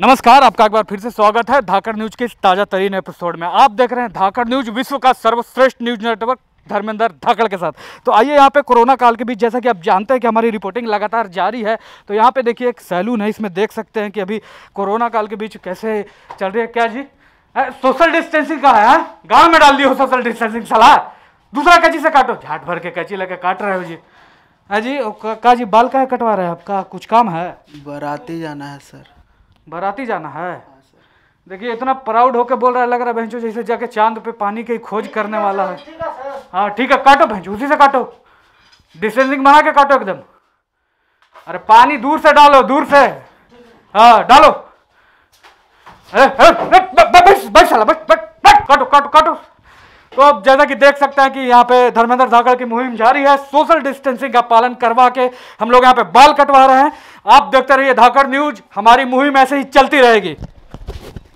नमस्कार आपका एक बार फिर से स्वागत है धाकड़ न्यूज के ताजा तरीन एपिसोड में आप देख रहे हैं धाकड़ न्यूज विश्व का सर्वश्रेष्ठ न्यूज नेटवर्क धर्मेंद्र धाकड़ के साथ तो आइए यहाँ पे कोरोना काल के बीच जैसा कि आप जानते हैं कि हमारी रिपोर्टिंग लगातार जारी है तो यहाँ पे देखिए एक सैलून है इसमें देख सकते हैं कि अभी कोरोना काल के बीच कैसे चल रही है क्या जी सोशल डिस्टेंसिंग का है हाँ? गाँव में डाल दी हो सोशल डिस्टेंसिंग सलाह दूसरा कैची से काटो झाट भर के कैची लेके काट रहे हो जी हाँ जी का जी बाल का कटवा रहे हैं आपका कुछ काम है बराती जाना है सर बराती जाना है हाँ, देखिए इतना प्राउड होकर बोल रहा है लग रहा है भैंसू जैसे जाके चांद पे पानी की खोज करने वाला है हाँ ठीक है काटो भैंसू उसी से काटो डिस्टेंसिंग बना के काटो एकदम अरे पानी दूर से डालो दूर से हाँ डालो अरे बस बस बस काटो काटो काटो तो आप जैसा कि देख सकते हैं कि यहाँ पे धर्मेंद्र धाकड़ की मुहिम जारी है सोशल डिस्टेंसिंग का पालन करवा के हम लोग यहाँ पे बाल कटवा रहे हैं आप देखते रहिए धाकड़ न्यूज हमारी मुहिम ऐसे ही चलती रहेगी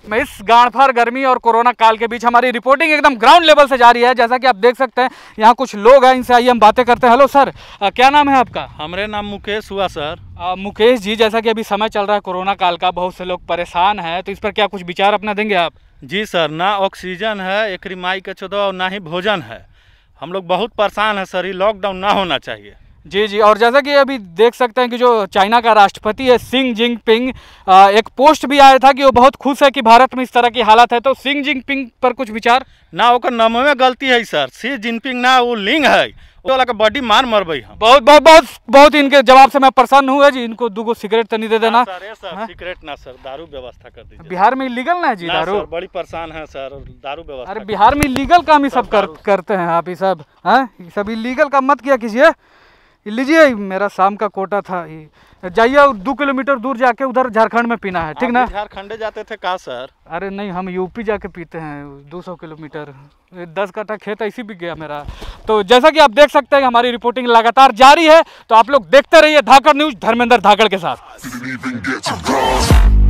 मैं इस गाड़फार गर्मी और कोरोना काल के बीच हमारी रिपोर्टिंग एकदम ग्राउंड लेवल से जारी है जैसा कि आप देख सकते हैं यहाँ कुछ लोग हैं इनसे आइए हम बातें करते हैं हेलो सर आ, क्या नाम है आपका हमारे नाम मुकेश हुआ सर आ, मुकेश जी जैसा कि अभी समय चल रहा है कोरोना काल का बहुत से लोग परेशान हैं तो इस पर क्या कुछ विचार अपना देंगे आप जी सर ना ऑक्सीजन है एक रिमाई के चौदह और ना ही भोजन है हम लोग बहुत परेशान है सर ये लॉकडाउन ना होना चाहिए जी जी और जैसा कि अभी देख सकते हैं कि जो चाइना का राष्ट्रपति है सिंह जिनपिंग एक पोस्ट भी आया था कि वो बहुत खुश है कि भारत में इस तरह की हालत है तो सिंह जिनपिंग पर कुछ विचार ना ओकर नमो में गलती है सर सिंह जिनपिंग ना वो लिंग है वाला के बॉडी मार मर भाई हम बहुत बहुत बहुत बहुत इनके जवाब से मैं प्रसन्न हुआ जी इनको दो गो सिगरेट तो नहीं दे देना हाँ। सिगरेट ना सर दारू व्यवस्था कर दीजिए बिहार में लीगल ना है जी दारू बड़ी परेशान है सर दारू व्यवस्था अरे बिहार में लीगल काम ही सब करते हैं आप ये सब है हाँ? सब इलीगल काम मत किया कीजिए लीजिए मेरा शाम का कोटा था ये जाइए और दो किलोमीटर दूर जाके उधर झारखंड में पीना है ठीक ना झारखंड जाते थे कहा सर अरे नहीं हम यूपी जाके पीते हैं 200 किलोमीटर दस कट्ठा खेत ऐसी भी गया मेरा तो जैसा कि आप देख सकते हैं हमारी रिपोर्टिंग लगातार जारी है तो आप लोग देखते रहिए धाकड़ न्यूज धर्मेंद्र धाकड़ के साथ